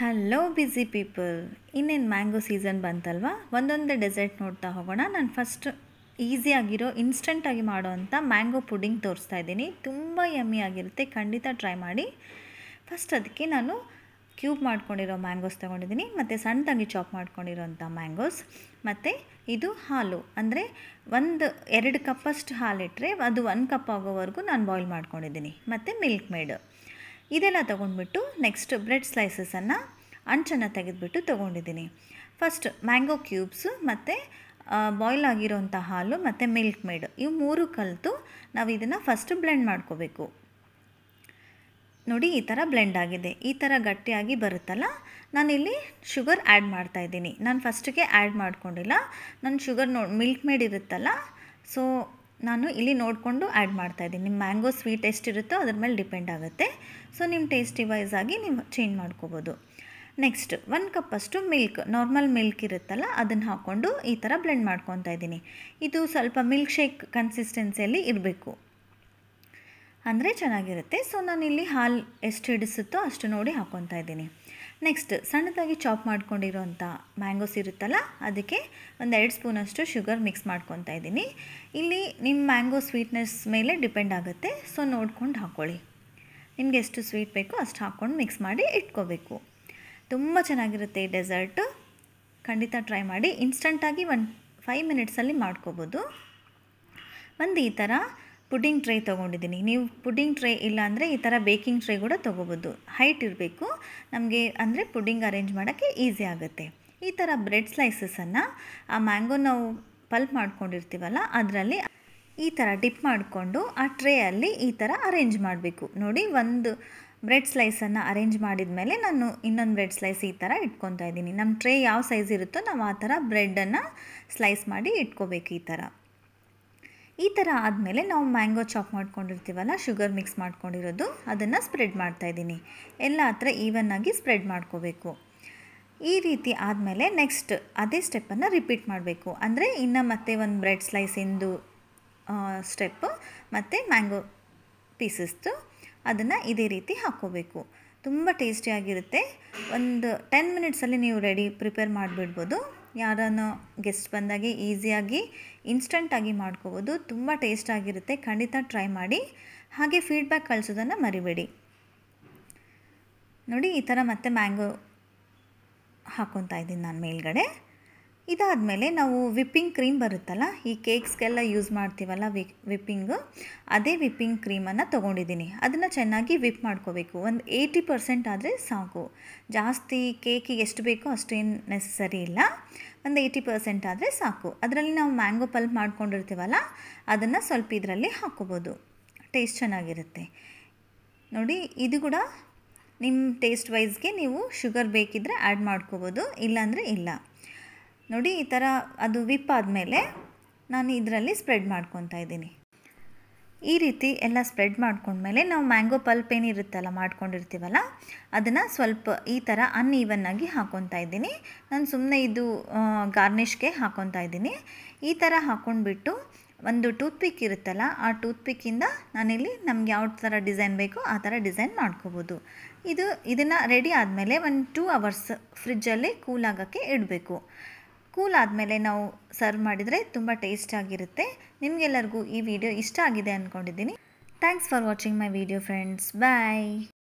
hello busy people ಇನ್ನೇನು mango season ಬಂತಲ್ವಾ ಒಂದೊಂದೇ ಡೆಸರ್ಟ್ ನೋಡ್ತಾ ಹೋಗೋಣ ನಾನು ಫಸ್ಟ್ ಈಸಿಯಾಗಿರೋ ಇನ್ಸ್ಟೆಂಟಾಗಿ ಮಾಡೋವಂಥ ಮ್ಯಾಂಗೋ ಪುಡಿಂಗ್ ತೋರಿಸ್ತಾ ಇದ್ದೀನಿ ತುಂಬ ಯಮ್ಮಿ ಆಗಿರುತ್ತೆ ಖಂಡಿತ ಟ್ರೈ ಮಾಡಿ ಫಸ್ಟ್ ಅದಕ್ಕೆ ನಾನು ಕ್ಯೂಬ್ ಮಾಡ್ಕೊಂಡಿರೋ ಮ್ಯಾಂಗೋಸ್ ತೊಗೊಂಡಿದ್ದೀನಿ ಮತ್ತು ಸಣ್ಣದಾಗಿ ಚಾಪ್ ಮಾಡ್ಕೊಂಡಿರೋಂಥ ಮ್ಯಾಂಗೋಸ್ ಮತ್ತು ಇದು ಹಾಲು ಅಂದರೆ ಒಂದು ಎರಡು ಕಪ್ಪಷ್ಟು ಹಾಲಿಟ್ಟರೆ ಅದು ಒನ್ ಕಪ್ ಆಗೋವರೆಗೂ ನಾನು ಬಾಯ್ಲ್ ಮಾಡ್ಕೊಂಡಿದ್ದೀನಿ ಮತ್ತು ಮಿಲ್ಕ್ ಮೇಡ್ ಇದೆಲ್ಲ ತೊಗೊಂಡ್ಬಿಟ್ಟು ನೆಕ್ಸ್ಟ್ ಬ್ರೆಡ್ ಸ್ಲೈಸಸನ್ನು ಅಂಚನ್ನು ತೆಗೆದುಬಿಟ್ಟು ತೊಗೊಂಡಿದ್ದೀನಿ ಫಸ್ಟ್ ಮ್ಯಾಂಗೋ ಕ್ಯೂಬ್ಸು ಮತ್ತು ಬಾಯ್ಲ್ ಆಗಿರೋಂಥ ಹಾಲು ಮತ್ತು ಮಿಲ್ಕ್ ಮೇಡ್ ಇವು ಮೂರು ಕಲಿತು ನಾವು ಇದನ್ನು ಫಸ್ಟ್ ಬ್ಲೆಂಡ್ ಮಾಡ್ಕೋಬೇಕು ನೋಡಿ ಈ ಥರ ಬ್ಲೆಂಡ್ ಆಗಿದೆ ಈ ಥರ ಗಟ್ಟಿಯಾಗಿ ಬರುತ್ತಲ್ಲ ನಾನಿಲ್ಲಿ ಶುಗರ್ ಆ್ಯಡ್ ಮಾಡ್ತಾಯಿದ್ದೀನಿ ನಾನು ಫಸ್ಟಿಗೆ ಆ್ಯಡ್ ಮಾಡ್ಕೊಂಡಿಲ್ಲ ನಾನು ಶುಗರ್ ನೋ ಮಿಲ್ಕ್ ಮೇಡ್ ಇರುತ್ತಲ್ಲ ಸೊ ನಾನು ಇಲ್ಲಿ ನೋಡಿಕೊಂಡು ಆ್ಯಡ್ ಮಾಡ್ತಾಯಿದ್ದೀನಿ ನಿಮ್ಮ ಮ್ಯಾಂಗೋ ಸ್ವೀಟ್ ಇರುತ್ತೋ ಅದ್ರ ಮೇಲೆ ಡಿಪೆಂಡ್ ಆಗುತ್ತೆ ಸೊ ನಿಮ್ಮ ಟೇಸ್ಟಿ ವೈಸ್ ಆಗಿ ನೀವು ಚೇಂಜ್ ಮಾಡ್ಕೋಬೋದು ನೆಕ್ಸ್ಟ್ ಒನ್ ಕಪ್ಪಷ್ಟು ಮಿಲ್ಕ್ ನಾರ್ಮಲ್ ಮಿಲ್ಕ್ ಇರುತ್ತಲ್ಲ ಅದನ್ನು ಹಾಕ್ಕೊಂಡು ಈ ಥರ ಬ್ಲೆಂಡ್ ಮಾಡ್ಕೊತಾ ಇದ್ದೀನಿ ಇದು ಸ್ವಲ್ಪ ಮಿಲ್ಕ್ ಶೇಕ್ ಕನ್ಸಿಸ್ಟೆನ್ಸಿಯಲ್ಲಿ ಇರಬೇಕು ಅಂದರೆ ಚೆನ್ನಾಗಿರುತ್ತೆ ಸೊ ನಾನಿಲ್ಲಿ ಹಾಲು ಎಷ್ಟು ಹಿಡಿಸುತ್ತೋ ಅಷ್ಟು ನೋಡಿ ಹಾಕ್ಕೊತಾ ಇದ್ದೀನಿ ನೆಕ್ಸ್ಟ್ ಸಣ್ಣದಾಗಿ ಚಾಪ್ ಮಾಡ್ಕೊಂಡಿರೋಂಥ ಮ್ಯಾಂಗೋಸ್ ಇರುತ್ತಲ್ಲ ಅದಕ್ಕೆ ಒಂದು ಎರಡು ಸ್ಪೂನಷ್ಟು ಶುಗರ್ ಮಿಕ್ಸ್ ಮಾಡ್ಕೊತಾ ಇದ್ದೀನಿ ಇಲ್ಲಿ ನಿಮ್ಮ ಮ್ಯಾಂಗೋ ಸ್ವೀಟ್ನೆಸ್ ಮೇಲೆ ಡಿಪೆಂಡ್ ಆಗುತ್ತೆ ಸೊ ನೋಡ್ಕೊಂಡು ಹಾಕ್ಕೊಳ್ಳಿ ನಿಮಗೆ ಎಷ್ಟು ಸ್ವೀಟ್ ಬೇಕೋ ಅಷ್ಟು ಹಾಕ್ಕೊಂಡು ಮಿಕ್ಸ್ ಮಾಡಿ ಇಟ್ಕೋಬೇಕು ತುಂಬ ಚೆನ್ನಾಗಿರುತ್ತೆ ಈ ಡೆಸರ್ಟು ಖಂಡಿತ ಟ್ರೈ ಮಾಡಿ ಇನ್ಸ್ಟಂಟಾಗಿ ಒನ್ ಫೈವ್ ಮಿನಿಟ್ಸಲ್ಲಿ ಮಾಡ್ಕೋಬೋದು ಒಂದು ಈ ಥರ ಪುಡ್ಡಿಂಗ್ ಟ್ರೈ ತೊಗೊಂಡಿದ್ದೀನಿ ನೀವು ಪುಡ್ಡಿಂಗ್ ಟ್ರೈ ಇಲ್ಲಾಂದರೆ ಈ ಥರ ಬೇಕಿಂಗ್ ಟ್ರೈ ಕೂಡ ತೊಗೋಬೋದು ಹೈಟ್ ಇರಬೇಕು ನಮಗೆ ಅಂದರೆ ಪುಡ್ಡಿಂಗ್ ಅರೇಂಜ್ ಮಾಡೋಕ್ಕೆ ಈಸಿ ಆಗುತ್ತೆ ಈ ಥರ ಬ್ರೆಡ್ ಸ್ಲೈಸಸನ್ನು ಆ ಮ್ಯಾಂಗೋ ನಾವು ಪಲ್ಪ್ ಮಾಡ್ಕೊಂಡಿರ್ತೀವಲ್ಲ ಅದರಲ್ಲಿ ಈ ಥರ ಡಿಪ್ ಮಾಡಿಕೊಂಡು ಆ ಟ್ರೇಯಲ್ಲಿ ಈ ಥರ ಅರೇಂಜ್ ಮಾಡಬೇಕು ನೋಡಿ ಒಂದು ಬ್ರೆಡ್ ಸ್ಲೈಸನ್ನು ಅರೇಂಜ್ ಮಾಡಿದ ಮೇಲೆ ನಾನು ಇನ್ನೊಂದು ಬ್ರೆಡ್ ಸ್ಲೈಸ್ ಈ ಥರ ಇಟ್ಕೊತಾ ಇದ್ದೀನಿ ನಮ್ಮ ಟ್ರೇ ಯಾವ ಸೈಜ್ ಇರುತ್ತೋ ನಾವು ಆ ಥರ ಬ್ರೆಡನ್ನು ಸ್ಲೈಸ್ ಮಾಡಿ ಇಟ್ಕೋಬೇಕು ಈ ಥರ ಈ ಥರ ಆದಮೇಲೆ ನಾವು ಮ್ಯಾಂಗೋ ಚಾಪ್ ಮಾಡ್ಕೊಂಡಿರ್ತೀವಲ್ಲ ಶುಗರ್ ಮಿಕ್ಸ್ ಮಾಡ್ಕೊಂಡಿರೋದು ಅದನ್ನು ಸ್ಪ್ರೆಡ್ ಮಾಡ್ತಾಯಿದ್ದೀನಿ ಎಲ್ಲ ಹತ್ರ ಈವನ್ನಾಗಿ ಸ್ಪ್ರೆಡ್ ಮಾಡ್ಕೋಬೇಕು ಈ ರೀತಿ ಆದಮೇಲೆ ನೆಕ್ಸ್ಟ್ ಅದೇ ಸ್ಟೆಪ್ಪನ್ನು ರಿಪೀಟ್ ಮಾಡಬೇಕು ಅಂದರೆ ಇನ್ನು ಮತ್ತೆ ಒಂದು ಬ್ರೆಡ್ ಸ್ಲೈಸಿಂದು ಸ್ಟೆಪ್ಪು ಮತ್ತು ಮ್ಯಾಂಗೋ ಪೀಸಸ್ದು ಅದನ್ನು ಇದೇ ರೀತಿ ಹಾಕ್ಕೋಬೇಕು ತುಂಬ ಟೇಸ್ಟಿಯಾಗಿರುತ್ತೆ ಒಂದು ಟೆನ್ ಮಿನಿಟ್ಸಲ್ಲಿ ನೀವು ರೆಡಿ ಪ್ರಿಪೇರ್ ಮಾಡಿಬಿಡ್ಬೋದು ಯಾರನ್ನೋ ಗೆಸ್ಟ್ ಬಂದಾಗ ಈಸಿಯಾಗಿ ಇನ್ಸ್ಟಂಟಾಗಿ ಮಾಡ್ಕೋಬೋದು ತುಂಬ ಟೇಸ್ಟಾಗಿರುತ್ತೆ ಖಂಡಿತ ಟ್ರೈ ಮಾಡಿ ಹಾಗೆ ಫೀಡ್ಬ್ಯಾಕ್ ಕಳಿಸೋದನ್ನು ಮರಿಬೇಡಿ ನೋಡಿ ಈ ಥರ ಮತ್ತೆ ಮ್ಯಾಂಗೋ ಹಾಕ್ಕೊತಾ ಇದ್ದೀನಿ ನಾನು ಮೇಲ್ಗಡೆ ಇದಾದ ಮೇಲೆ ನಾವು ವಿಪ್ಪಿಂಗ್ ಕ್ರೀಮ್ ಬರುತ್ತಲ್ಲ ಈ ಕೇಕ್ಸ್ಗೆಲ್ಲ ಯೂಸ್ ಮಾಡ್ತೀವಲ್ಲ ವಿ ವಿಪ್ಪಿಂಗು ಅದೇ ವಿಪ್ಪಿಂಗ್ ಕ್ರೀಮನ್ನು ತೊಗೊಂಡಿದ್ದೀನಿ ಅದನ್ನು ಚೆನ್ನಾಗಿ ವಿಪ್ ಮಾಡ್ಕೋಬೇಕು ಒಂದು ಏಯ್ಟಿ ಪರ್ಸೆಂಟ್ ಆದರೆ ಸಾಕು ಜಾಸ್ತಿ ಕೇಕಿಗೆ ಎಷ್ಟು ಬೇಕೋ ಅಷ್ಟೇನು ನೆಸಸರಿ ಇಲ್ಲ ಒಂದು ಏಯ್ಟಿ ಪರ್ಸೆಂಟ್ ಆದರೆ ಸಾಕು ಅದರಲ್ಲಿ ನಾವು ಮ್ಯಾಂಗೋ ಪಲ್ಪ್ ಮಾಡ್ಕೊಂಡಿರ್ತೀವಲ್ಲ ಅದನ್ನು ಸ್ವಲ್ಪ ಇದರಲ್ಲಿ ಹಾಕ್ಕೋಬೋದು ಟೇಸ್ಟ್ ಚೆನ್ನಾಗಿರುತ್ತೆ ನೋಡಿ ಇದು ಕೂಡ ನಿಮ್ಮ ಟೇಸ್ಟ್ ವೈಸ್ಗೆ ನೀವು ಶುಗರ್ ಬೇಕಿದ್ದರೆ ಆ್ಯಡ್ ಮಾಡ್ಕೋಬೋದು ಇಲ್ಲಾಂದರೆ ಇಲ್ಲ ನೋಡಿ ಈ ಥರ ಅದು ವಿಪ್ ಆದಮೇಲೆ ನಾನು ಇದರಲ್ಲಿ ಸ್ಪ್ರೆಡ್ ಮಾಡ್ಕೊತಾ ಇದ್ದೀನಿ ಈ ರೀತಿ ಎಲ್ಲ ಸ್ಪ್ರೆಡ್ ಮಾಡ್ಕೊಂಡ್ಮೇಲೆ ನಾವು ಮ್ಯಾಂಗೋ ಪಲ್ಪ್ ಏನಿರುತ್ತಲ್ಲ ಮಾಡ್ಕೊಂಡಿರ್ತೀವಲ್ಲ ಅದನ್ನು ಸ್ವಲ್ಪ ಈ ಥರ ಆಗಿ ಹಾಕೊತಾ ಇದ್ದೀನಿ ನಾನು ಸುಮ್ಮನೆ ಇದು ಗಾರ್ನಿಷ್ಗೆ ಹಾಕೊತಾ ಇದ್ದೀನಿ ಈ ಥರ ಹಾಕ್ಕೊಂಡ್ಬಿಟ್ಟು ಒಂದು ಟೂತ್ಪಿಕ್ ಇರುತ್ತಲ್ಲ ಆ ಟೂತ್ಪಿಕ್ಕಿಂದ ನಾನಿಲ್ಲಿ ನಮ್ಗೆ ಯಾವ ಥರ ಡಿಸೈನ್ ಬೇಕೋ ಆ ಥರ ಡಿಸೈನ್ ಮಾಡ್ಕೋಬೋದು ಇದು ಇದನ್ನು ರೆಡಿ ಆದಮೇಲೆ ಒಂದು ಟೂ ಅವರ್ಸ್ ಫ್ರಿಜ್ಜಲ್ಲಿ ಕೂಲ್ ಆಗೋಕ್ಕೆ ಇಡಬೇಕು ಕೂಲ್ ಆದಮೇಲೆ ನಾವು ಸರ್ವ್ ಮಾಡಿದರೆ ತುಂಬ ಟೇಸ್ಟಾಗಿರುತ್ತೆ ನಿಮಗೆಲ್ಲರಿಗೂ ಈ ವಿಡಿಯೋ ಇಷ್ಟ ಆಗಿದೆ ಅಂದ್ಕೊಂಡಿದ್ದೀನಿ thanks for watching my video friends bye